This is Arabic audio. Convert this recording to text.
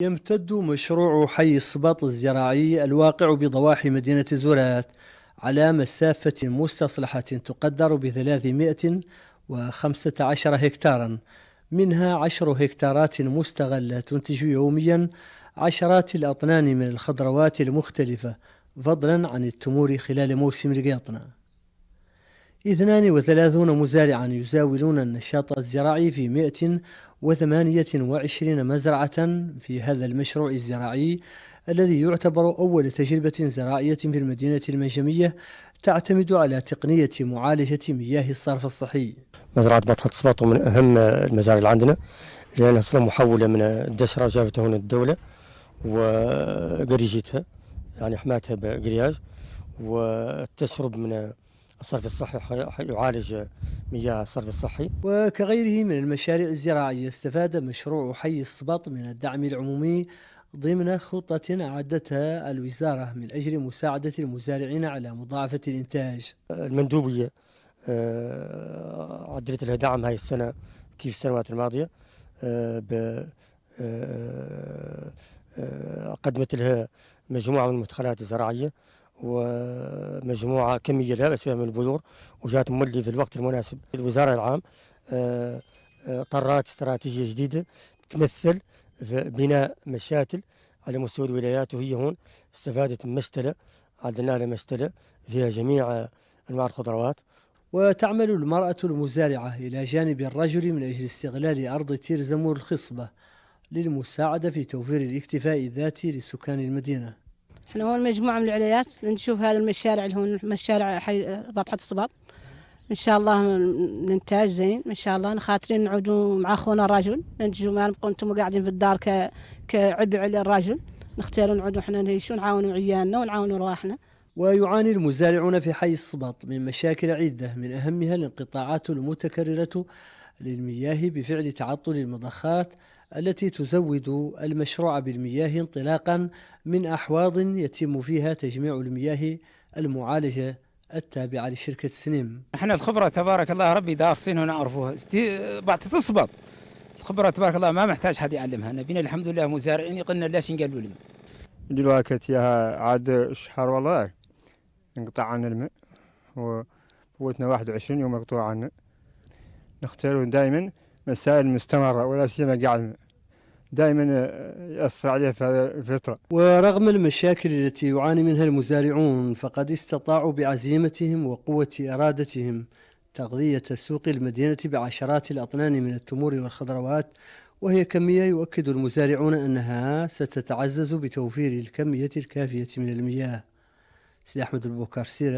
يمتد مشروع حي الصباط الزراعي الواقع بضواحي مدينة زورات على مسافة مستصلحة تقدر ب 315 هكتارا منها 10 هكتارات مستغلة تنتج يوميا عشرات الأطنان من الخضروات المختلفة فضلا عن التمور خلال موسم القيطنة 32 مزارعا يزاولون النشاط الزراعي في 100 وثمانية وعشرين مزرعة في هذا المشروع الزراعي الذي يعتبر أول تجربة زراعية في المدينة المنجمية تعتمد على تقنية معالجة مياه الصرف الصحي مزرعة بطحة صباطو من أهم المزارع اللي عندنا لأنها أصلا محولة من الدشرة جابتها هنا الدولة وقريجتها يعني حماتها بقرياج وتشرب من الصرف الصحي يعالج مياه الصرف الصحي وكغيره من المشاريع الزراعية استفاد مشروع حي الصبط من الدعم العمومي ضمن خطة أعدتها الوزارة من أجل مساعدة المزارعين على مضاعفة الإنتاج المندوبية آه، عدلت لها دعم هاي السنة كيف السنوات الماضية آه، ب آه، قدمت لها مجموعة من المدخلات الزراعية ومجموعة كمية لا اسمها من البذور وجات مولي في الوقت المناسب الوزارة العام آه، آه، طرات استراتيجية جديدة تمثل في بناء مشاتل على مستوى الولايات وهي هون استفادت من مشتلة عندنا لها مشتلة فيها جميع أنواع الخضروات وتعمل المرأة المزارعة إلى جانب الرجل من أجل استغلال أرض تير زمور الخصبة للمساعدة في توفير الاكتفاء الذاتي لسكان المدينة احنا هون مجموعه من العليات نشوف هذا المشارع اللي هون مشارع حي بطحه الصباط ان شاء الله ننتاج زين ان شاء الله خاطرين نعودوا مع اخونا الرجل ننتجوا ما نبقوا انتم قاعدين في الدار ك... كعبء على الرجل نختاروا نعودوا احنا نعيشوا نعاونوا عيالنا ونعاونوا رواحنا ويعاني المزارعون في حي الصباط من مشاكل عدة من أهمها الانقطاعات المتكررة للمياه بفعل تعطل المضخات التي تزود المشروع بالمياه انطلاقا من أحواض يتم فيها تجميع المياه المعالجة التابعة لشركة سنيم احنا الخبرة تبارك الله ربي دارسين هنا عرفوها بعد تزبط الخبرة تبارك الله ما محتاج حد يعلمها نبينا الحمد لله مزارعين قلنا ليش نقلوا الماء دلوقتيها عاد شهر والله انقطع عن الماء وقوتنا 21 يوم مقطوع عنا نختار دائما مسائل مستمرة ولا سيما قاع الماء دائما يأثر عليه في هذه الفترة ورغم المشاكل التي يعاني منها المزارعون فقد استطاعوا بعزيمتهم وقوة إرادتهم تغذية سوق المدينة بعشرات الأطنان من التمور والخضروات وهي كمية يؤكد المزارعون أنها ستتعزز بتوفير الكمية الكافية من المياه سيد أحمد البوكار سيرة